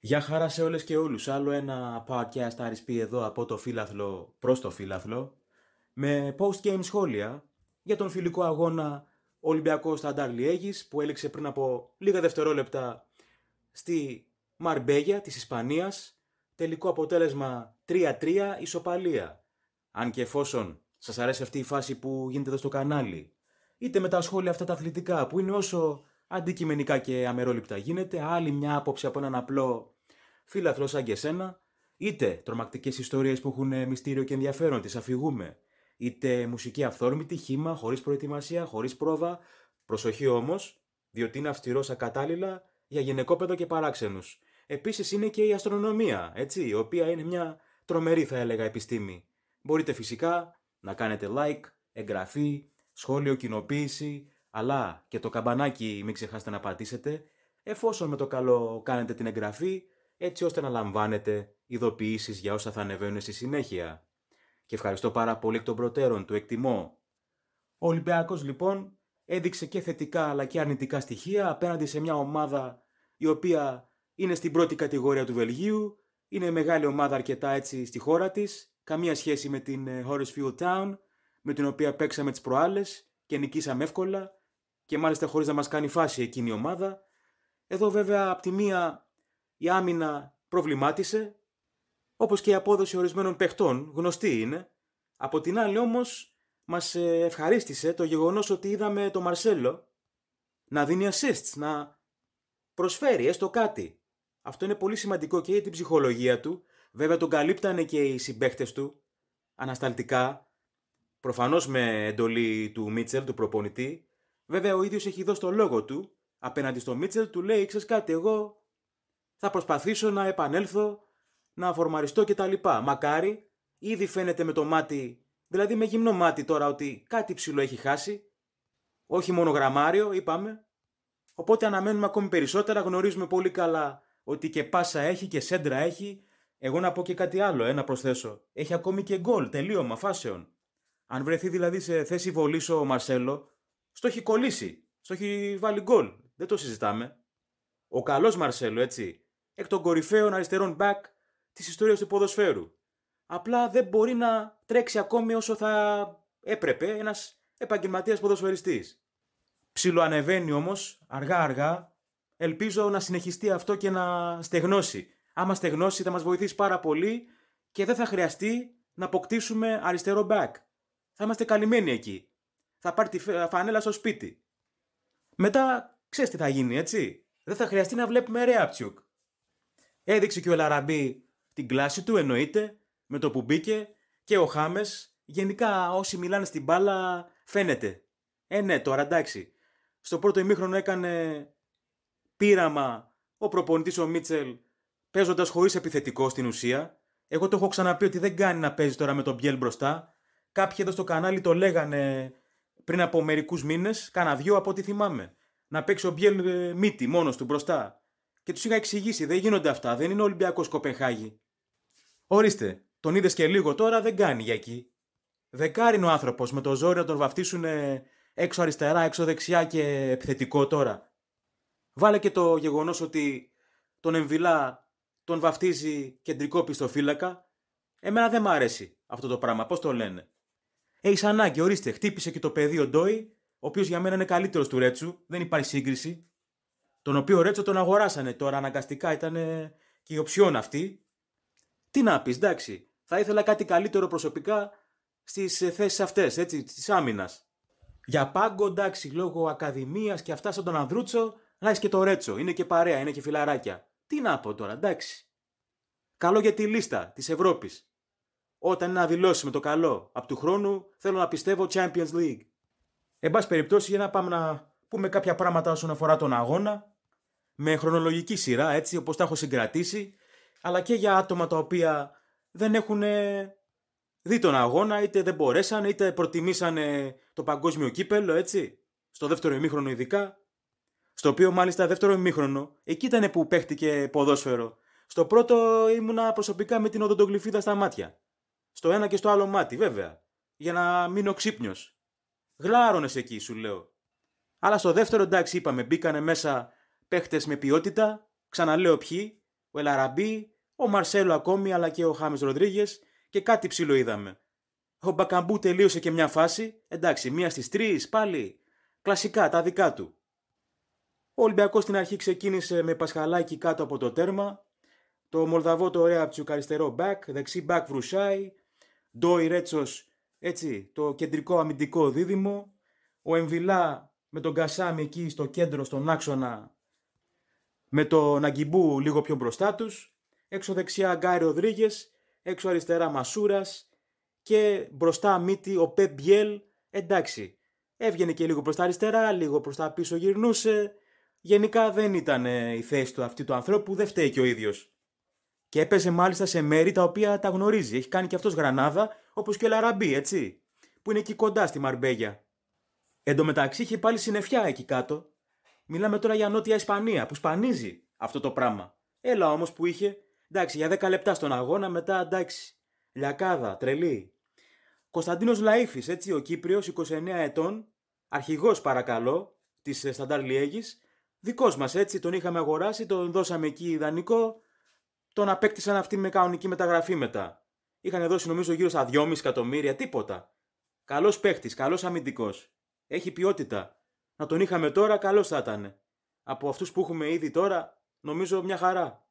Γεια χαρά σε όλες και όλους. Άλλο ένα podcast RSP εδώ από το φύλαθλο προς το φύλαθλο με post-game σχόλια για τον φιλικό αγώνα Ολυμπιακός Σταντάρ Λιέγης που έλεξε πριν από λίγα δευτερόλεπτα στη Μαρμπέγια της Ισπανίας. Τελικό αποτέλεσμα 3-3 ισοπαλία. Αν και εφόσον σας αρέσει αυτή η φάση που γίνεται εδώ στο κανάλι είτε με τα σχόλια αυτά τα αθλητικά που είναι όσο αντικειμενικά και αμερόληπτα γίνεται. Άλλη μια άποψη από έναν απλό φίλαθρο σαν και σένα. Είτε τρομακτικές ιστορίες που έχουν μυστήριο και ενδιαφέρον, τις αφηγούμε. Είτε μουσική αυθόρμητη, χήμα, χωρίς προετοιμασία, χωρίς πρόβα. Προσοχή όμως, διότι είναι αυστηρό ακατάλληλα για γυναικόπαιδο και παράξενους. Επίσης είναι και η αστρονομία, έτσι, η οποία είναι μια τρομερή θα έλεγα επιστήμη. Μπορείτε φυσικά να κάνετε like, εγγραφή, σχόλιο, κοινοποίηση, αλλά και το καμπανάκι μην ξεχάσετε να πατήσετε, εφόσον με το καλό κάνετε την εγγραφή, έτσι ώστε να λαμβάνετε ειδοποιήσεις για όσα θα ανεβαίνουν στη συνέχεια. Και ευχαριστώ πάρα πολύ εκ των προτέρων, του εκτιμώ. Ο Ολυμπιακός λοιπόν έδειξε και θετικά αλλά και αρνητικά στοιχεία απέναντι σε μια ομάδα η οποία είναι στην πρώτη κατηγορία του Βελγίου, είναι μεγάλη ομάδα αρκετά έτσι στη χώρα της, καμία σχέση με την ε, Horsfield Town, με την οποία παίξαμε τις προάλλες και νικήσαμε εύκολα, και μάλιστα χωρίς να μας κάνει φάση εκείνη η ομάδα. Εδώ βέβαια από τη μία η άμυνα προβλημάτισε, όπως και η απόδοση ορισμένων παιχτών, γνωστή είναι. Από την άλλη όμως μας ε, ευχαρίστησε το γεγονός ότι είδαμε το Μαρσέλο να δίνει assists, να προσφέρει έστω κάτι. Αυτό είναι πολύ σημαντικό και για την ψυχολογία του. Βέβαια τον καλύπτανε και οι συμπαίχτες του ανασταλτικά, προφανώς με εντολή του Μίτσελ, του προπονητή, Βέβαια, ο ίδιος έχει δώσει το λόγο του. Απέναντι στο Μίτσελ του λέει: Ξέρεις κάτι, εγώ θα προσπαθήσω να επανέλθω, να φορμαριστώ κτλ. Μακάρι, ήδη φαίνεται με το μάτι, δηλαδή με γυμνό μάτι τώρα, ότι κάτι ψηλό έχει χάσει. Όχι μόνο γραμμάριο, είπαμε. Οπότε αναμένουμε ακόμη περισσότερα. Γνωρίζουμε πολύ καλά ότι και πάσα έχει και σέντρα έχει. Εγώ να πω και κάτι άλλο, ένα να προσθέσω. Έχει ακόμη και γκολ, τελείωμα φάσεων. Αν βρεθεί δηλαδή σε θέση βολής ο Μαρσέλο, στο έχει κολλήσει. Στο έχει βάλει γκολ. Δεν το συζητάμε. Ο καλός Μαρσέλο, έτσι. Εκ των κορυφαίων αριστερών back της ιστορίας του ποδοσφαίρου. Απλά δεν μπορεί να τρέξει ακόμη όσο θα έπρεπε ένας επαγγελματίας ποδοσφαιριστής. Ψιλοανεβαίνει όμως, αργά-αργά. Ελπίζω να συνεχιστεί αυτό και να στεγνώσει. Άμα στεγνώσει, θα μας βοηθήσει πάρα πολύ και δεν θα χρειαστεί να αποκτήσουμε αριστερό back. Θα είμαστε καλυμμένοι εκεί θα πάρει τη ε, φανέλα στο σπίτι. Μετά ξέρεις τι θα γίνει, έτσι. Δεν θα χρειαστεί να βλέπουμε Ρέαπτσιουκ. Έδειξε και ο λαράμπί την κλάση του, εννοείται, με το που μπήκε και ο Χάμες. Γενικά, όσοι μιλάνε στην μπάλα, φαίνεται. Ε, ναι, τώρα εντάξει. Στο πρώτο ημίχρονο έκανε πείραμα ο προπονητής ο Μίτσελ παίζοντας χωρίς επιθετικό στην ουσία. Εγώ το έχω ξαναπεί ότι δεν κάνει να παίζει τώρα με τον Μπιέλ μπροστά. Κάποιοι εδώ στο κανάλι το λέγανε πριν από μερικούς μήνες, κάνα δυο από ό,τι θυμάμαι. Να παίξει ο Μπιέλ ε, Μίτι μόνος του μπροστά. Και τους είχα εξηγήσει, δεν γίνονται αυτά, δεν είναι Ολυμπιακός Κοπενχάγη. Ορίστε, τον είδες και λίγο τώρα, δεν κάνει για εκεί. Δεκάριν ο άνθρωπος με το ζόρι να τον βαφτίσουν ε, έξω αριστερά, έξω δεξιά και επιθετικό τώρα. Βάλε και το γεγονός ότι τον εμβυλά, τον βαφτίζει κεντρικό πιστοφύλακα. Εμένα δεν μ' αρέσει αυτό το πράγμα, πώς το λένε. Έχεις ανάγκη, ορίστε. Χτύπησε και το παιδί ο Ντόι, ο οποίος για μένα είναι καλύτερος του Ρέτσου. Δεν υπάρχει σύγκριση. Τον οποίο Ρέτσο τον αγοράσανε τώρα αναγκαστικά, ήταν και η οψιόν αυτή. Τι να πεις, εντάξει. Θα ήθελα κάτι καλύτερο προσωπικά στις ε, θέσεις αυτές, έτσι, της άμυνας. Για πάγκο, εντάξει, λόγω ακαδημίας και αυτά σαν τον Ανδρούτσο, να έχεις και το Ρέτσο. Είναι και παρέα, είναι και φιλαράκια. Τι να πω τώρα, εντάξει. Καλό για τη λίστα της Ευρώπης. Όταν είναι να δηλώσει με το καλό. Από του χρόνου θέλω να πιστεύω Champions League. Εν πάση περιπτώσει, για να πάμε να πούμε κάποια πράγματα όσον αφορά τον αγώνα. Με χρονολογική σειρά, έτσι όπως τα έχω συγκρατήσει. Αλλά και για άτομα τα οποία δεν έχουν ε, δει τον αγώνα, είτε δεν μπορέσαν, είτε προτιμήσανε το παγκόσμιο κύπελο, έτσι. Στο δεύτερο ημίχρονο ειδικά. Στο οποίο μάλιστα δεύτερο ημίχρονο, εκεί ήταν που παίχτηκε ποδόσφαιρο. Στο πρώτο ήμουνα προσωπικά με την οδοντογλυφίδα στα μάτια στο ένα και στο άλλο μάτι, βέβαια, για να μείνω ξύπνιος. Γλάρωνες εκεί, σου λέω. Αλλά στο δεύτερο εντάξει είπαμε, μπήκανε μέσα παίχτες με ποιότητα, ξαναλέω ποιοι, ο Ελαραμπή, ο Μαρσέλο ακόμη, αλλά και ο Χάμε Ροντρίγες και κάτι ψηλό είδαμε. Ο Μπακαμπού τελείωσε και μια φάση, εντάξει, μία στις τρεις πάλι. Κλασικά, τα δικά του. Ο Ολυμπιακός στην αρχή ξεκίνησε με Πασχαλάκι κάτω από το τέρμα. Το Μολδαβό το ωραίο από αριστερό back, δεξί back βρουσάει, Ντόι Ρέτσος, έτσι, το κεντρικό αμυντικό δίδυμο. Ο Εμβιλά με τον Κασάμι εκεί στο κέντρο, στον άξονα, με τον Αγκιμπού λίγο πιο μπροστά τους. Έξω δεξιά Γκάι Ροδρίγε, έξω αριστερά Μασούρας και μπροστά Μύτη ο Πεπ Εντάξει, έβγαινε και λίγο προς τα αριστερά, λίγο προς τα πίσω γυρνούσε. Γενικά δεν ήταν ε, η θέση του αυτή του ανθρώπου, δεν φταίει και ο ίδιος. Και έπαιζε μάλιστα σε μέρη τα οποία τα γνωρίζει. Έχει κάνει και αυτός Γρανάδα, όπως και λαραμπί, Λαραμπή, έτσι. Που είναι εκεί κοντά στη Μαρμπέγια. Εν τω μεταξύ είχε πάλι συννεφιά εκεί κάτω. Μιλάμε τώρα για Νότια Ισπανία που σπανίζει αυτό το πράγμα. Έλα όμως που είχε. Εντάξει, για 10 λεπτά στον αγώνα, μετά εντάξει. Λιακάδα, τρελή. Κωνσταντίνος Λαήφη, έτσι, ο Κύπριος, 29 ετών, αρχηγός παρακαλώ, της ε, Σταντάρ Λιέγης. Δικός μας έτσι, τον είχαμε αγοράσει, τον δώσαμε εκεί ιδανικό τον απέκτησαν αυτή με κανονική μεταγραφή μετά. Είχαν δώσει νομίζω γύρω στα 2,5 εκατομμύρια, τίποτα. Καλός παίχτη, καλός αμυντικός. Έχει ποιότητα. Να τον είχαμε τώρα, καλός θα ήταν. Από αυτούς που έχουμε ήδη τώρα, νομίζω μια χαρά.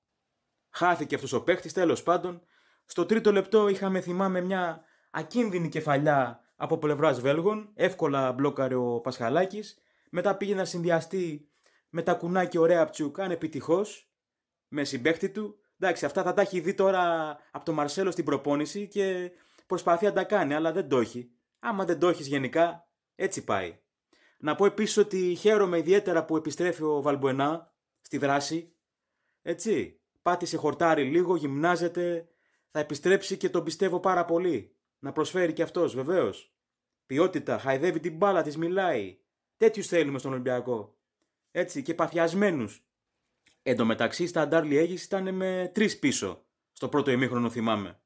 Χάθηκε αυτός ο παίχτη, τέλος πάντων. Στο τρίτο λεπτό είχαμε, θυμάμαι, μια ακίνδυνη κεφαλιά από πλευράς Βέλγων. Εύκολα μπλόκαρε ο Πασχαλάκης. Μετά πήγε να συνδυαστεί με τα ωραία ωραία αν ανεπιτυχώς, με συμπέχτη του. Εντάξει, αυτά θα τα έχει δει τώρα από τον Μαρσέλο στην προπόνηση και προσπαθεί να τα κάνει, αλλά δεν το έχει. Άμα δεν το έχεις γενικά, έτσι πάει. Να πω επίσης ότι χαίρομαι ιδιαίτερα που επιστρέφει ο Βαλμποενά στη δράση. Έτσι. Πάτησε χορτάρι λίγο, γυμνάζεται. Θα επιστρέψει και τον πιστεύω πάρα πολύ. Να προσφέρει και αυτός βεβαίως. Ποιότητα, χαϊδεύει την μπάλα, της μιλάει. Τέτοιους θέλουμε στον Ολυμπιακό. Έτσι, και παθιασμένους. Εν τω μεταξύ, στα Ντάρλι Έγιση ήταν με τρεις πίσω. Στο πρώτο ημίχρονο θυμάμαι.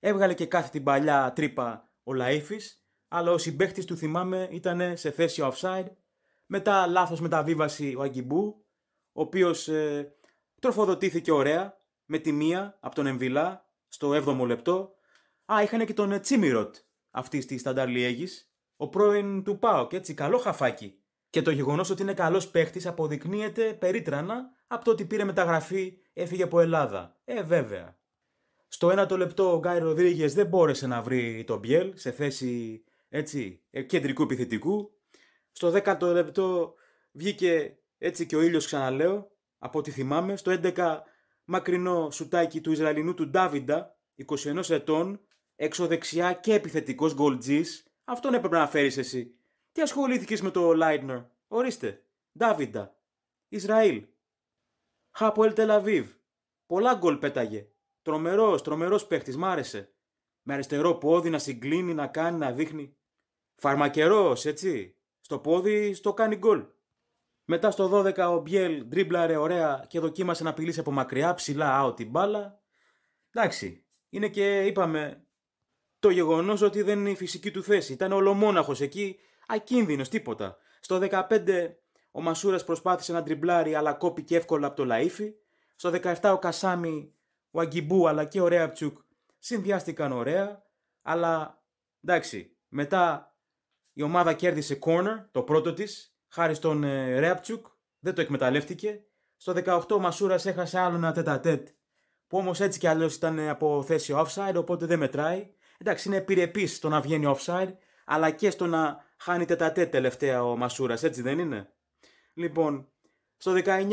Έβγαλε και κάθε την παλιά τρύπα ο Λαΐφης, αλλά ο συμπέχτη του θυμάμαι ήταν σε θέση offside. Μετά λάθος μεταβίβαση ο Αγκιμπού, ο οποίος ε, τροφοδοτήθηκε ωραία με τη μία από τον Εμβιλά στο 7ο λεπτό. Α, είχαν και τον Τσίμιροτ αυτής της Στανταρ ο πρώην του Πάοκ, έτσι, καλό χαφάκι. Και το γεγονός ότι είναι καλός παίχτης αποδεικνύεται περίτρανα από το ότι πήρε μεταγραφή, έφυγε από Ελλάδα. Ε, βέβαια. Στο ένα το λεπτό ο Γκάι Ροδρίγες δεν μπόρεσε να βρει τον Μπιέλ σε θέση έτσι, ε, κεντρικού επιθετικού. Στο 10ο λεπτό βγήκε έτσι και ο ήλιος ξαναλέω, από ό,τι θυμάμαι. Στο 11 μακρινό σουτάκι του Ισραηλινού του Ντάβιντα, 21 ετών, εξοδεξιά και επιθετικός γκολτζής. Αυτόν έπρεπε να φέρεις εσύ τι ασχολήθηκες με το Λάιντνερ. Ορίστε. Ντάβιντα. Ισραήλ. Χάποελ Τελαβίβ. Πολλά γκολ πέταγε. Τρομερός, τρομερός παίχτης. Μ' άρεσε. Με αριστερό πόδι να συγκλίνει, να κάνει, να δείχνει. Φαρμακερός, έτσι. Στο πόδι, στο κάνει γκολ. Μετά στο 12 ο Μπιέλ ντρίμπλαρε ωραία και δοκίμασε να πηλήσει από μακριά, ψηλά, out την μπάλα. Εντάξει, είναι και είπαμε το γεγονός ότι δεν είναι η φυσική του θέση. Ήταν ολομόναχος εκεί, Ακίνδυνος, τίποτα. Στο 15 ο Μασούρας προσπάθησε να τριμπλάρει, αλλά κόπηκε εύκολα από το Λαΐφι. Στο 17 ο Κασάμι, ο Αγκιμπού αλλά και ο Ρέαπτσουκ συνδυάστηκαν ωραία. Αλλά εντάξει, μετά η ομάδα κέρδισε corner, το πρώτο της, χάρη στον ε, Ρέαπτσουκ. Δεν το εκμεταλλεύτηκε. Στο 18 ο Μασούρας έχασε άλλο ένα τέτα που όμως έτσι κι αλλιώς ήταν ε, από θέση offside, οπότε δεν μετράει. Εντάξει, είναι επιρρεπής στο να βγαίνει offside, αλλά και στο να Χάνει τετατέ τελευταία ο Μασούρας, έτσι δεν είναι. Λοιπόν, στο 19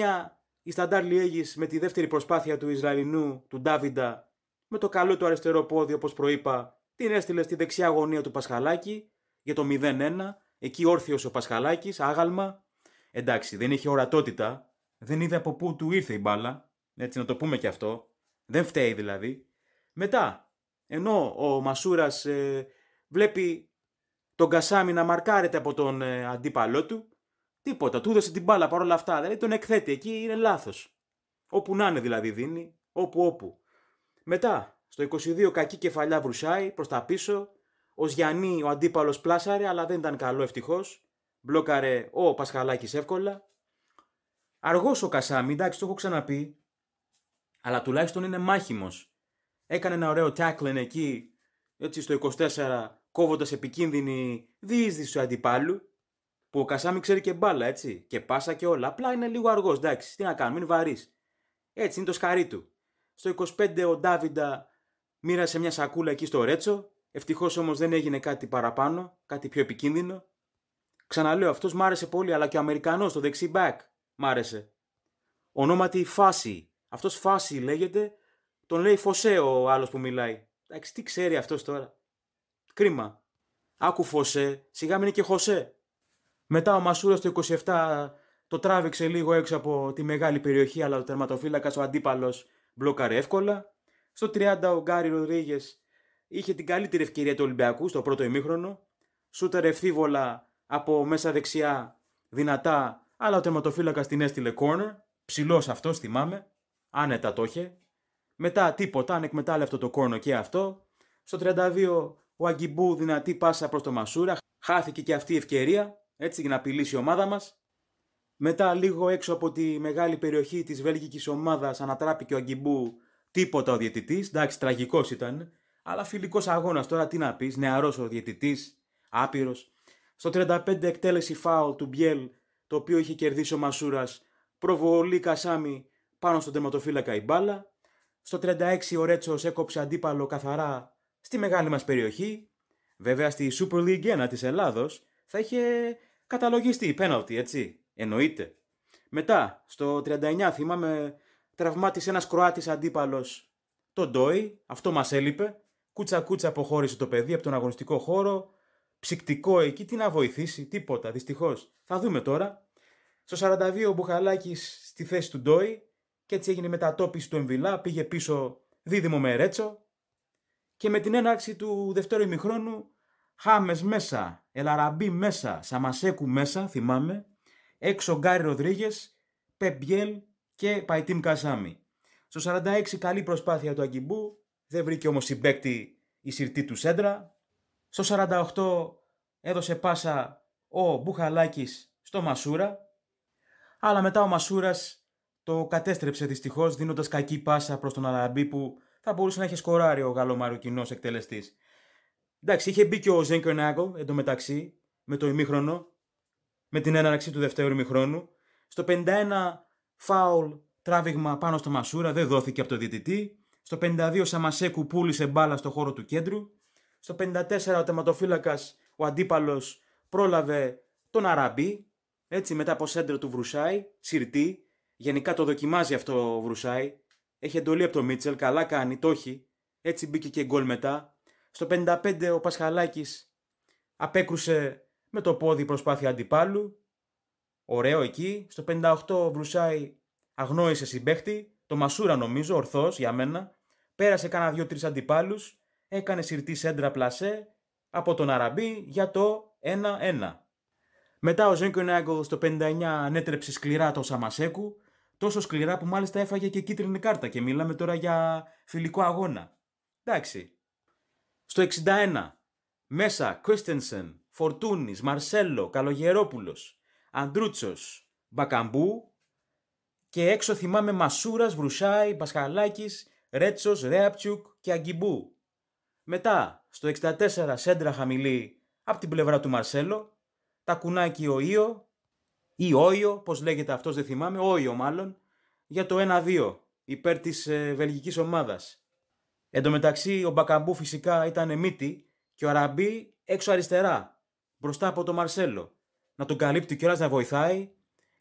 η Σταντάρ Λιέγης με τη δεύτερη προσπάθεια του Ισραηλινού, του Ντάβιντα, με το καλό του αριστερό πόδι όπως προείπα, την έστειλε στη δεξιά γωνία του Πασχαλάκη για το 0-1, εκεί όρθιος ο Πασχαλάκης, άγαλμα. Εντάξει, δεν είχε ορατότητα, δεν είδε από πού του ήρθε η μπάλα, έτσι να το πούμε και αυτό, δεν φταίει δηλαδή. Μετά, ενώ ο Μασούρας ε, βλέπει τον Κασάμι να μαρκάρεται από τον ε, αντίπαλό του. Τίποτα. Του έδωσε την μπάλα παρόλα αυτά. Δηλαδή τον εκθέτει. Εκεί είναι λάθος. Όπου να είναι δηλαδή δίνει. Όπου όπου. Μετά στο 22 κακή κεφαλιά βρουσάει προς τα πίσω. Ο Γιάννη ο αντίπαλος πλάσαρε αλλά δεν ήταν καλό ευτυχώς. Μπλόκαρε ο Πασχαλάκης εύκολα. Αργός ο Κασάμι, εντάξει το έχω ξαναπεί. Αλλά τουλάχιστον είναι μάχημος. Έκανε ένα ωραίο tackling εκεί, έτσι στο 24 κόβοντας επικίνδυνη διείσδυση του αντιπάλου. Που ο Κασάμι ξέρει και μπάλα, έτσι. Και πάσα και όλα. Απλά είναι λίγο αργός, εντάξει. Τι να κάνουμε, είναι βαρύς. Έτσι είναι το σκαρί του. Στο 25 ο Ντάβιντα μοίρασε μια σακούλα εκεί στο Ρέτσο. Ευτυχώς όμως δεν έγινε κάτι παραπάνω, κάτι πιο επικίνδυνο. Ξαναλέω, αυτός μ' άρεσε πολύ, αλλά και ο Αμερικανός, το δεξί back, μ' άρεσε. Ονόματι Φάση. Αυτός Φάση λέγεται. Τον λέει Φωσέ ο άλλος που μιλάει. Εντάξει, τι ξέρει αυτός τώρα. Κρίμα. Άκου Φωσέ, σιγά μην είναι και Χωσέ. Μετά ο Μασούρας το 27 το τράβηξε λίγο έξω από τη μεγάλη περιοχή, αλλά ο τερματοφύλακας, ο αντίπαλος, μπλόκαρε εύκολα. Στο 30 ο Γκάρι Ροδρίγε είχε την καλύτερη ευκαιρία του Ολυμπιακού στο πρώτο ημίχρονο. Σούτερ ευθύβολα από μέσα δεξιά, δυνατά, αλλά ο τερματοφύλακας την έστειλε corner. Ψηλός αυτός, θυμάμαι. Άνετα το είχε. Μετά τίποτα, ανεκμετάλλευτο το κόρνο και αυτό. Στο 32 ο Αγκιμπού δυνατή πάσα προς το Μασούρα. Χάθηκε και αυτή η ευκαιρία έτσι για να απειλήσει η ομάδα μας. Μετά λίγο έξω από τη μεγάλη περιοχή της βέλγικης ομάδας ανατράπηκε ο Αγκιμπού. Τίποτα ο διαιτητής. Εντάξει, τραγικός ήταν. Αλλά φιλικός αγώνας τώρα τι να πεις. Νεαρός ο διαιτητής. Άπειρος. Στο 35 εκτέλεση φάουλ του Μπιέλ το οποίο είχε κερδίσει ο Μασούρας. Προβολή Κασάμι πάνω στον τερματοφύλακα η μπάλα. Στο 36 ο Ρέτσος έκοψε αντίπαλο καθαρά στη μεγάλη μας περιοχή. Βέβαια στη Super League 1 της Ελλάδος θα είχε καταλογιστεί η πέναλτι, έτσι, εννοείται. Μετά, στο 39 θυμάμαι, τραυμάτισε ένας Κροάτης αντίπαλος τον Ντόι, αυτό μας έλειπε. Κούτσα κούτσα αποχώρησε το παιδί από τον αγωνιστικό χώρο, ψυκτικό εκεί, τι να βοηθήσει, τίποτα, δυστυχώς. Θα δούμε τώρα. Στο 42 ο Μπουχαλάκης στη θέση του Ντόι και έτσι έγινε η μετατόπιση του Εμβιλά, πήγε πίσω δίδυμο με Ρέτσο, και με την έναρξη του δευτέρου ημιχρόνου Χάμες μέσα, Ελαραμπή μέσα, Σαμασέκου μέσα, θυμάμαι, έξω Γκάρι Ροδρίγες, Πεμπιέλ και Παϊτίμ Καζάμι. Στο 46 καλή προσπάθεια του Αγκιμπού, δεν βρήκε όμως συμπέκτη η συρτή του Σέντρα. Στο 48 έδωσε πάσα ο Μπουχαλάκης στο Μασούρα, αλλά μετά ο μασούρας το κατέστρεψε δυστυχώς, δίνοντας κακή πάσα προς τον Αλαραμπή που θα μπορούσε να έχει σκοράρει ο κοινό εκτελεστής. Εντάξει, είχε μπει και ο Ζέγκερ Νάγκολ εντωμεταξύ με το ημίχρονο, με την έναρξη του δευτέρου ημίχρονου. Στο 51 φάουλ τράβηγμα πάνω στο Μασούρα, δεν δόθηκε από το διαιτητή. Στο 52 Σαμασέκου πούλησε μπάλα στο χώρο του κέντρου. Στο 54 ο τεματοφύλακα, ο αντίπαλος, πρόλαβε τον Αραμπί. Έτσι, μετά από σέντρο του Βρουσάη, σιρτή. Γενικά το δοκιμάζει αυτό ο Βρουσάη έχει εντολή από τον Μίτσελ, καλά κάνει, το έχει. Έτσι μπήκε και γκολ μετά. Στο 55 ο Πασχαλάκης απέκρουσε με το πόδι προσπάθεια αντιπάλου. Ωραίο εκεί. Στο 58 ο Βρουσάη αγνόησε συμπέχτη. Το Μασούρα νομίζω, ορθώς για μένα. Πέρασε κάνα δύο-τρει αντιπάλους. Έκανε σιρτή σέντρα πλασέ από τον Αραμπί για το 1-1. Μετά ο Ζένκο Νάγκο στο 59 ανέτρεψε σκληρά το Σαμασέκου Τόσο σκληρά που μάλιστα έφαγε και κίτρινη κάρτα και μιλάμε τώρα για φιλικό αγώνα. Εντάξει. Στο 61. Μέσα Κρίστενσεν, Φορτούνης, Μαρσέλο, Καλογερόπουλος, Αντρούτσο, Μπακαμπού και έξω θυμάμαι μασούρας, Βρουσάη, Μπασχαλάκη, Ρέτσο, Ρέαπτσουκ και Αγκιμπού. Μετά, στο 64 σέντρα χαμηλή από την πλευρά του Μαρσέλο, τα κουνάκι ο Ιω, ή Όιο, πώς λέγεται αυτός δεν θυμάμαι, Όιο μάλλον, για το 1-2 υπέρ της ε, ομάδα. ομάδας. Εν τω μεταξύ ο Μπακαμπού φυσικά ήταν μύτη και ο Αραμπί έξω αριστερά, μπροστά από τον Μαρσέλο. Να τον καλύπτει κιόλας να βοηθάει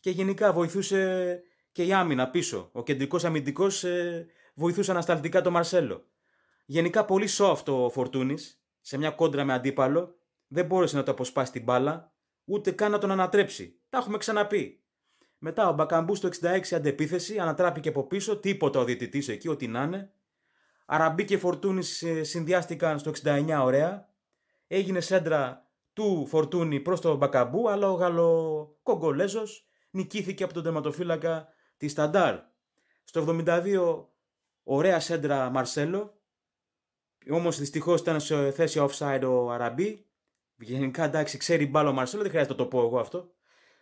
και γενικά βοηθούσε και η άμυνα πίσω. Ο κεντρικο αμυντικός ε, βοηθούσε ανασταλτικά τον Μαρσέλο. Γενικά πολύ soft ο Φορτούνης σε μια κόντρα με αντίπαλο, δεν μπόρεσε να το αποσπάσει την μπάλα, ούτε καν να τον ανατρέψει. Τα έχουμε ξαναπεί. Μετά ο Μπακαμπού στο 66 αντεπίθεση, ανατράπηκε από πίσω, τίποτα ο διαιτητής εκεί, ό,τι να είναι. Αραμπή και Φορτούνη ε, συνδυάστηκαν στο 69 ωραία. Έγινε σέντρα του Φορτούνη προς τον Μπακαμπού, αλλά ο Γαλλοκογκολέζος νικήθηκε από τον τερματοφύλακα της Σταντάρ. Στο 72 ωραία σέντρα Μαρσέλο, Όμως δυστυχώς ήταν σε θέση offside ο Αραμπί. Γενικά εντάξει, ξέρει μπάλο ο Μαρσέλο, δεν χρειάζεται να το πω εγώ αυτό.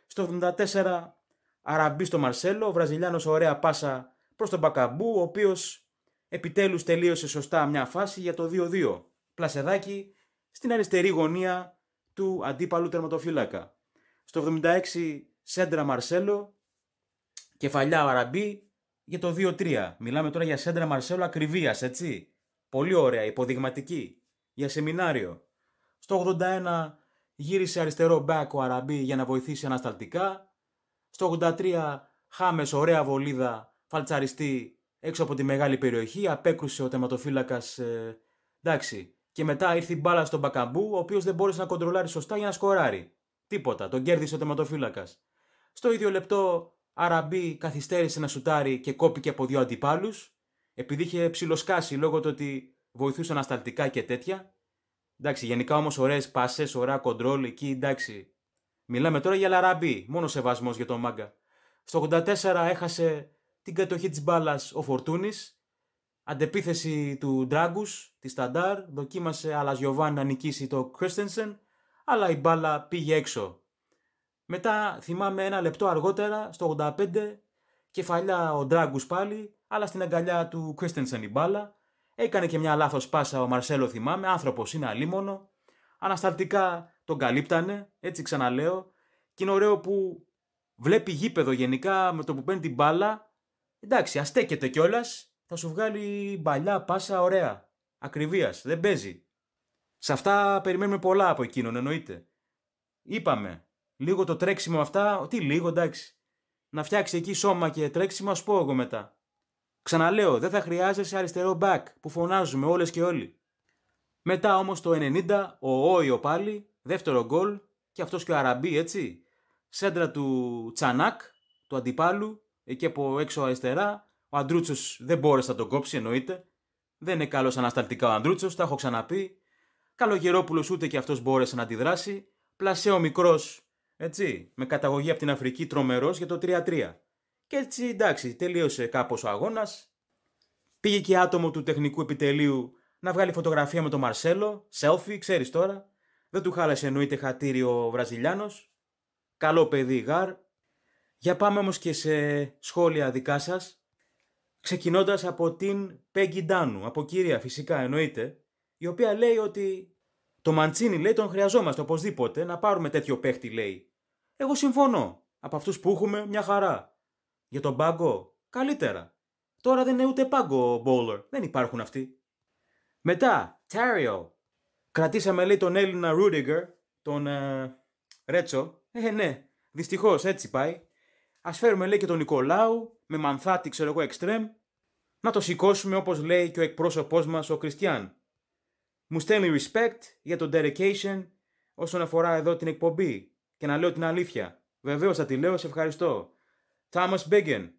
Στο 74 αραμπεί στο Μαρσέλο, ο Βραζιλιάνος ωραία πάσα προς τον Μπακαμπού, ο οποίος επιτέλους τελείωσε σωστά μια φάση για το 2-2. Πλασεδάκι στην αριστερή γωνία του αντίπαλου τερματοφύλακα. Στο 76 σέντρα Μαρσέλο, κεφαλιά ο για το 2-3. Μιλάμε τώρα για σέντρα Μαρσέλο ακριβίας, έτσι. Πολύ ωραία, υποδειγματική, για σεμινάριο. Στο 81 γύρισε αριστερό back ο Αραμπί για να βοηθήσει ανασταλτικά. Στο 83 χάμες ωραία βολίδα φαλτσαριστή έξω από τη μεγάλη περιοχή. Απέκρουσε ο θεματοφύλακας ε, Και μετά ήρθε η μπάλα στον Μπακαμπού, ο οποίος δεν μπόρεσε να κοντρολάρει σωστά για να σκοράρει. Τίποτα, τον κέρδισε ο θεματοφύλακα. Στο ίδιο λεπτό, Αραμπί καθυστέρησε να σουτάρει και κόπηκε από δύο αντιπάλους, επειδή είχε ψηλοσκάσει λόγω του ότι βοηθούσε ανασταλτικά και τέτοια. Εντάξει, γενικά όμως ωραίες πάσες, ωραία κοντρόλ εκεί, εντάξει. Μιλάμε τώρα για λαραμπή, μόνο σεβασμός για τον μάγκα. Στο 84 έχασε την κατοχή της μπάλας ο Φορτούνης. Αντεπίθεση του Ντράγκους, της Σταντάρ, δοκίμασε Αλαζιοβάν να νικήσει το Κρίστενσεν, αλλά η μπάλα πήγε έξω. Μετά θυμάμαι ένα λεπτό αργότερα, στο 85, κεφαλιά ο Ντράγκους πάλι, αλλά στην αγκαλιά του Κρίστενσεν η μπάλα. Έκανε και μια λάθος πάσα ο Μαρσέλο, θυμάμαι. Άνθρωπος είναι αλίμονο. Ανασταλτικά τον καλύπτανε, έτσι ξαναλέω. Και είναι ωραίο που βλέπει γήπεδο γενικά με το που παίρνει την μπάλα. Εντάξει, αστέκεται κιόλας. Θα σου βγάλει μπαλιά πάσα ωραία. Ακριβίας, δεν παίζει. Σε αυτά περιμένουμε πολλά από εκείνον, εννοείται. Είπαμε, λίγο το τρέξιμο αυτά, τι λίγο εντάξει. Να φτιάξει εκεί σώμα και τρέξιμο, ας πω εγώ μετά. Ξαναλέω, δεν θα χρειάζεσαι αριστερό back που φωνάζουμε όλες και όλοι. Μετά όμως το 90, ο Όιο πάλι, δεύτερο γκολ και αυτός και ο Αραμπί, έτσι. Σέντρα του Τσανάκ, του αντιπάλου, εκεί από έξω αριστερά. Ο Αντρούτσος δεν μπόρεσε να τον κόψει, εννοείται. Δεν είναι καλός ανασταλτικά ο Αντρούτσος, τα έχω ξαναπεί. Καλογερόπουλος ούτε και αυτός μπόρεσε να αντιδράσει. Πλασέ ο μικρός, έτσι, με καταγωγή από την Αφρική τρομερός για το 3-3. Και έτσι εντάξει, τελείωσε κάπως ο αγώνας. Πήγε και άτομο του τεχνικού επιτελείου να βγάλει φωτογραφία με τον Μαρσέλο, selfie, ξέρεις τώρα. Δεν του χάλασε εννοείται χατήρι ο Βραζιλιάνος. Καλό παιδί γάρ. Για πάμε όμως και σε σχόλια δικά σας. Ξεκινώντας από την Πέγκι Ντάνου, από κυρία φυσικά εννοείται, η οποία λέει ότι το Μαντσίνη λέει τον χρειαζόμαστε οπωσδήποτε να πάρουμε τέτοιο παίχτη λέει. Εγώ συμφωνώ. Από αυτούς που έχουμε μια χαρά. Για τον πάγκο, καλύτερα. Τώρα δεν είναι ούτε πάγκο ο bowler. Δεν υπάρχουν αυτοί. Μετά, Τάριο. Κρατήσαμε λέει τον Έλληνα Ρούντιγκερ, τον ε, Ρέτσο. Ε, ναι, δυστυχώς έτσι πάει. Ας φέρουμε λέει και τον Νικολάου, με μανθάτη ξέρω εγώ εξτρέμ. Να το σηκώσουμε όπως λέει και ο εκπρόσωπός μας ο Κριστιαν. Μου στέλνει respect για τον dedication όσον αφορά εδώ την εκπομπή και να λέω την αλήθεια. Βεβαίως θα τη λέω, σε ευχαριστώ. Τάμας Μπέγκεν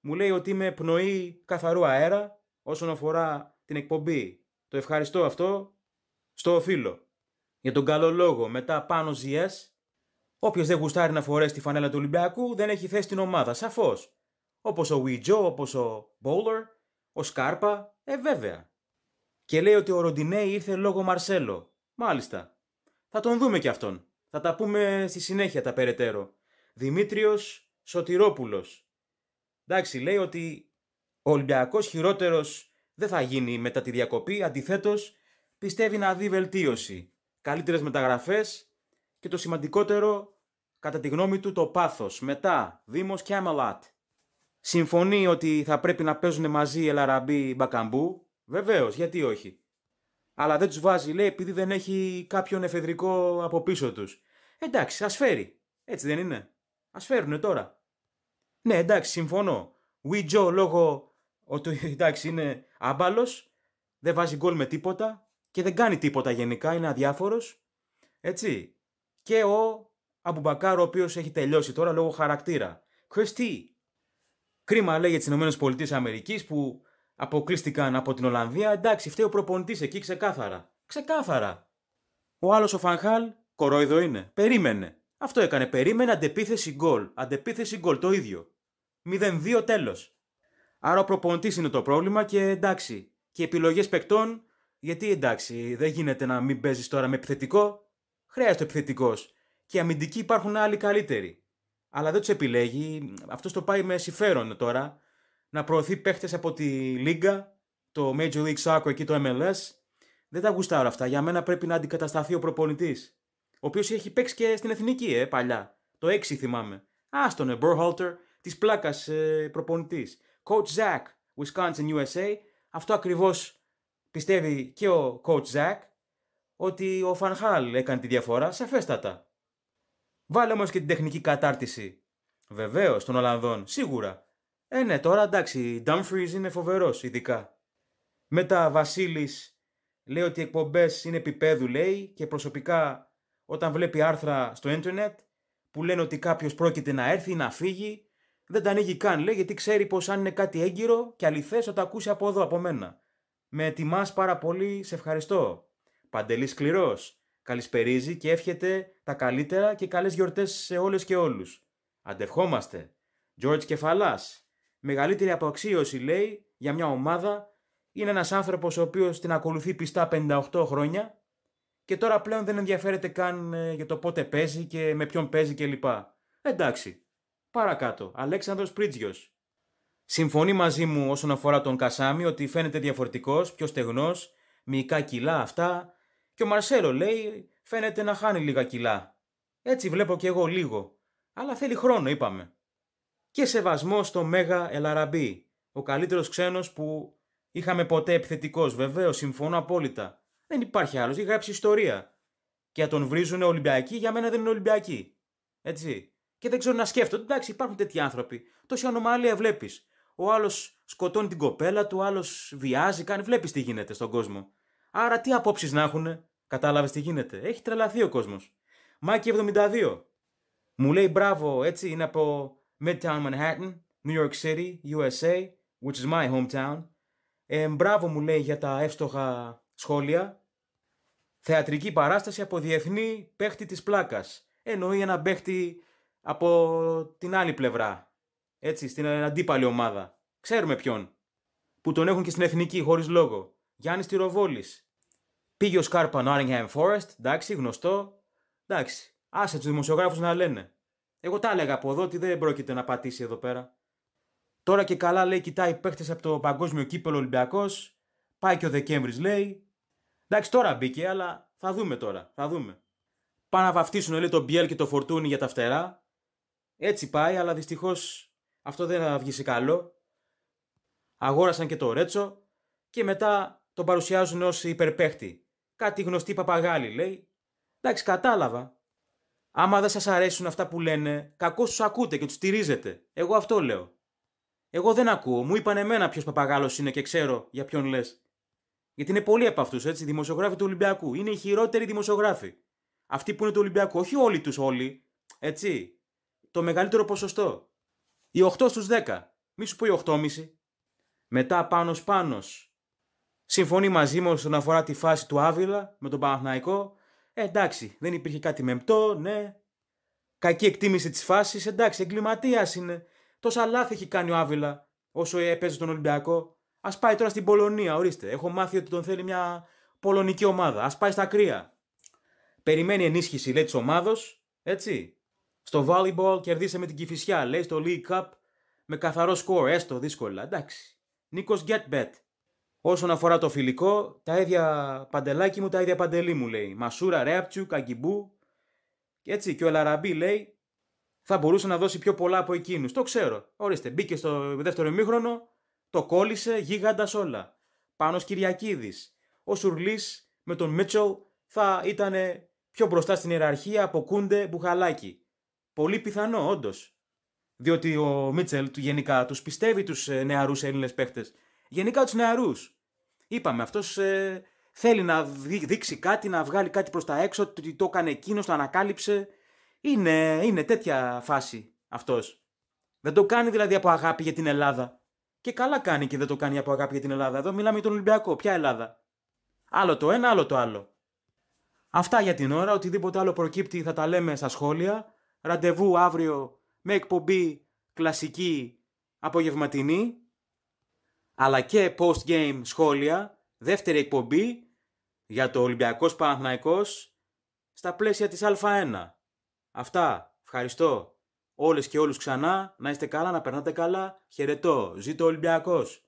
μου λέει ότι είμαι πνοή καθαρού αέρα όσον αφορά την εκπομπή. Το ευχαριστώ αυτό στο φίλο. Για τον καλό λόγο, μετά πάνω ζιές, όποιος δεν γουστάρει να φορέσει τη φανέλα του Ολυμπιακού δεν έχει θέση στην ομάδα, σαφώς. Όπως ο Βιτζό, όπως ο Μπόλερ, ο Σκάρπα, ε βέβαια. Και λέει ότι ο Ροντινέ ήρθε λόγω Μαρσέλο. Μάλιστα. Θα τον δούμε κι αυτόν. Θα τα πούμε στη συνέχεια τα περαιτέρω. Δημήτριος Σωτηρόπουλος. Εντάξει, λέει ότι ο Ολυμπιακός χειρότερος δεν θα γίνει μετά τη διακοπή, αντιθέτως πιστεύει να δει βελτίωση, καλύτερες μεταγραφές και το σημαντικότερο, κατά τη γνώμη του, το πάθος. Μετά, Δήμος και Συμφωνεί ότι θα πρέπει να παίζουν μαζί Ελαραμπή Μπακαμπού. Βεβαίως, γιατί όχι. Αλλά δεν τους βάζει, λέει, επειδή δεν έχει κάποιον εφεδρικό από πίσω τους. Εντάξει, α φέρει. Έτσι δεν είναι. Ας φέρουν τώρα. Ναι, εντάξει, συμφωνώ. Τζο λόγω ότι εντάξει είναι άμπαλος, δεν βάζει γκολ με τίποτα και δεν κάνει τίποτα γενικά, είναι αδιάφορος. Έτσι. Και ο Αμπουμπακάρο, ο οποίος έχει τελειώσει τώρα λόγω χαρακτήρα. Χριστί. Κρίμα λέει για τις ΗΠΑ που αποκλείστηκαν από την Ολλανδία. Εντάξει, φταίει ο προπονητής εκεί ξεκάθαρα. Ξεκάθαρα. Ο άλλος ο Φανχάλ, κορόιδο είναι. Περίμενε. Αυτό έκανε. Περίμενε αντεπίθεση γκολ. Αντεπίθεση γκολ. Το ίδιο. 0-2 τέλος. Άρα ο προπονητής είναι το πρόβλημα και εντάξει. Και επιλογές παικτών. Γιατί εντάξει, δεν γίνεται να μην παίζεις τώρα με επιθετικό. Χρειάζεται επιθετικός. Και αμυντικοί υπάρχουν άλλοι καλύτεροι. Αλλά δεν τους επιλέγει. Αυτός το πάει με συμφέρον τώρα. Να προωθεί παίχτε από τη Λίγκα, το Major League Soccer και το MLS. Δεν τα γουστάρω αυτά. Για μένα πρέπει να αντικατασταθεί ο προπονητής ο οποίος έχει παίξει και στην εθνική ε, παλιά. Το 6 θυμάμαι. Άστονε, Burhalter, της πλάκας ε, προπονητής. Coach Zach, Wisconsin, USA. Αυτό ακριβώς πιστεύει και ο Coach Zach ότι ο Φανχάλ έκανε τη διαφορά, σαφέστατα. Βάλε όμως και την τεχνική κατάρτιση. Βεβαίως, των Ολλανδών, σίγουρα. Ε, ναι, τώρα εντάξει, Dumfries είναι φοβερός, ειδικά. Μετά Βασίλης λέει ότι οι εκπομπές είναι επίπεδου, λέει, και προσωπικά όταν βλέπει άρθρα στο ίντερνετ που λένε ότι κάποιος πρόκειται να έρθει ή να φύγει, δεν τα ανοίγει καν, λέει, γιατί ξέρει πως αν είναι κάτι έγκυρο και αληθές θα τα ακούσει από εδώ, από μένα. Με ετοιμάς πάρα πολύ, σε ευχαριστώ. Παντελής σκληρός. Καλησπερίζει και εύχεται τα καλύτερα και καλές γιορτές σε όλες και όλους. Αντευχόμαστε. George Κεφαλάς. Μεγαλύτερη αποξίωση, λέει, για μια ομάδα. Είναι ένας άνθρωπος ο οποίος την ακολουθεί πιστά 58 χρόνια και τώρα πλέον δεν ενδιαφέρεται καν ε, για το πότε παίζει και με ποιον παίζει κλπ. Εντάξει. Παρακάτω. Αλέξανδρος Πρίτζιος. Συμφωνεί μαζί μου όσον αφορά τον Κασάμι ότι φαίνεται διαφορετικός, πιο στεγνός, μυϊκά κιλά αυτά. Και ο Μαρσέλο λέει φαίνεται να χάνει λίγα κιλά. Έτσι βλέπω κι εγώ λίγο. Αλλά θέλει χρόνο είπαμε. Και σεβασμό στο Μέγα Ελαραμπή. Ο καλύτερος ξένος που είχαμε ποτέ επιθετικός. Βεβαίως συμφωνώ απόλυτα. Δεν υπάρχει άλλος. Έχει γράψει ιστορία. Και τον βρίζουν Ολυμπιακοί, για μένα δεν είναι Ολυμπιακοί. Έτσι. Και δεν ξέρω να σκέφτονται. Εντάξει, υπάρχουν τέτοιοι άνθρωποι. Τόση ανομαλία βλέπεις. Ο άλλος σκοτώνει την κοπέλα του, ο άλλος βιάζει, κάνει. Βλέπεις τι γίνεται στον κόσμο. Άρα τι απόψεις να έχουν. Κατάλαβες τι γίνεται. Έχει τρελαθεί ο κόσμος. Μάκη 72. Μου λέει μπράβο, έτσι είναι από Midtown Manhattan, New York City, USA, which is my hometown. Ε, μπράβο μου λέει για τα εύστοχα σχόλια θεατρική παράσταση από διεθνή παίχτη της πλάκας. Εννοεί ένα παίχτη από την άλλη πλευρά. Έτσι, στην αντίπαλη ομάδα. Ξέρουμε ποιον. Που τον έχουν και στην εθνική, χωρίς λόγο. Γιάννης Τυροβόλης. Πήγε ο Σκάρπα Nottingham Forest, εντάξει, γνωστό. Εντάξει. Άσε τους δημοσιογράφους να λένε. Εγώ τα έλεγα από εδώ ότι δεν πρόκειται να πατήσει εδώ πέρα. Τώρα και καλά λέει, κοιτάει παίχτες από το παγκόσμιο κύπελο Ολυμπιακός. Πάει και ο Δεκέμβρης λέει. Εντάξει, τώρα μπήκε, αλλά θα δούμε τώρα. Θα δούμε. Πάνε να βαφτίσουν λέει, τον Μπιέλ και το Φορτούνι για τα φτερά. Έτσι πάει, αλλά δυστυχώς αυτό δεν θα βγει καλό. Αγόρασαν και το Ρέτσο και μετά τον παρουσιάζουν ως υπερπαίχτη. Κάτι γνωστή παπαγάλη, λέει. Εντάξει, κατάλαβα. Άμα δεν σας αρέσουν αυτά που λένε, κακώς τους ακούτε και τους στηρίζετε. Εγώ αυτό λέω. Εγώ δεν ακούω. Μου είπαν εμένα ποιος παπαγάλος είναι και ξέρω για ποιον λες. Γιατί είναι πολλοί από αυτούς, έτσι, δημοσιογράφοι του Ολυμπιακού. Είναι οι χειρότεροι δημοσιογράφοι. Αυτοί που είναι του Ολυμπιακού. Όχι όλοι τους όλοι. Έτσι. Το μεγαλύτερο ποσοστό. Οι 8 στου 10. Μη σου πω οι 8,5. Μετά πάνω πάνω. Συμφωνεί μαζί μου όσον αφορά τη φάση του Άβυλα με τον Παναθναϊκό. Ε, εντάξει, δεν υπήρχε κάτι μεμπτό, ναι. Κακή εκτίμηση της φάσης. Ε, εντάξει, εγκληματίας είναι. Τόσα λάθη έχει κάνει ο Άβυλα όσο έπαιζε τον Ολυμπιακό. Ας πάει τώρα στην Πολωνία, ορίστε. Έχω μάθει ότι τον θέλει μια πολωνική ομάδα. Ας πάει στα κρύα. Περιμένει ενίσχυση, λέει, της ομάδος. Έτσι. Στο volleyball κερδίσε με την κυφισιά, λέει, στο League Cup με καθαρό σκορ, έστω δύσκολα. Εντάξει. Νίκος Γκέτμπετ. Όσον αφορά το φιλικό, τα ίδια παντελάκι μου, τα ίδια παντελή μου λέει. Μασούρα, Ρέαπτσου, Καγκιμπού. Έτσι, και ο Ελαραμπή λέει θα μπορούσε να δώσει πιο πολλά από εκείνους. Το ξέρω. Ορίστε, μπήκε στο δεύτερο ημίχρονο, το κόλλησε γίγαντας όλα. Πάνω Κυριακίδης. Ο Σουρλής με τον Μίτσελ θα ήταν πιο μπροστά στην ιεραρχία από Κούντε Μπουχαλάκη. Πολύ πιθανό, όντως. Διότι ο Μίτσελ του γενικά τους πιστεύει τους ε, νεαρούς Έλληνες παίχτες. Γενικά τους νεαρούς. Είπαμε, αυτός ε, θέλει να δείξει κάτι, να βγάλει κάτι προς τα έξω, ότι το έκανε εκείνος, το ανακάλυψε. Είναι, είναι τέτοια φάση αυτός. Δεν το κάνει δηλαδή από αγάπη για την Ελλάδα. Και καλά κάνει και δεν το κάνει από αγάπη για την Ελλάδα. Εδώ μιλάμε για τον Ολυμπιακό. Ποια Ελλάδα. Άλλο το ένα, άλλο το άλλο. Αυτά για την ώρα. Οτιδήποτε άλλο προκύπτει θα τα λέμε στα σχόλια. Ραντεβού αύριο με εκπομπή κλασική απογευματινή. Αλλά και post-game σχόλια. Δεύτερη εκπομπή για το Ολυμπιακός Παναθηναϊκός στα πλαίσια της Α1. Αυτά. Ευχαριστώ. Όλες και όλους ξανά, να είστε καλά, να περνάτε καλά. Χαιρετώ. Ζήτω Ολυμπιακός.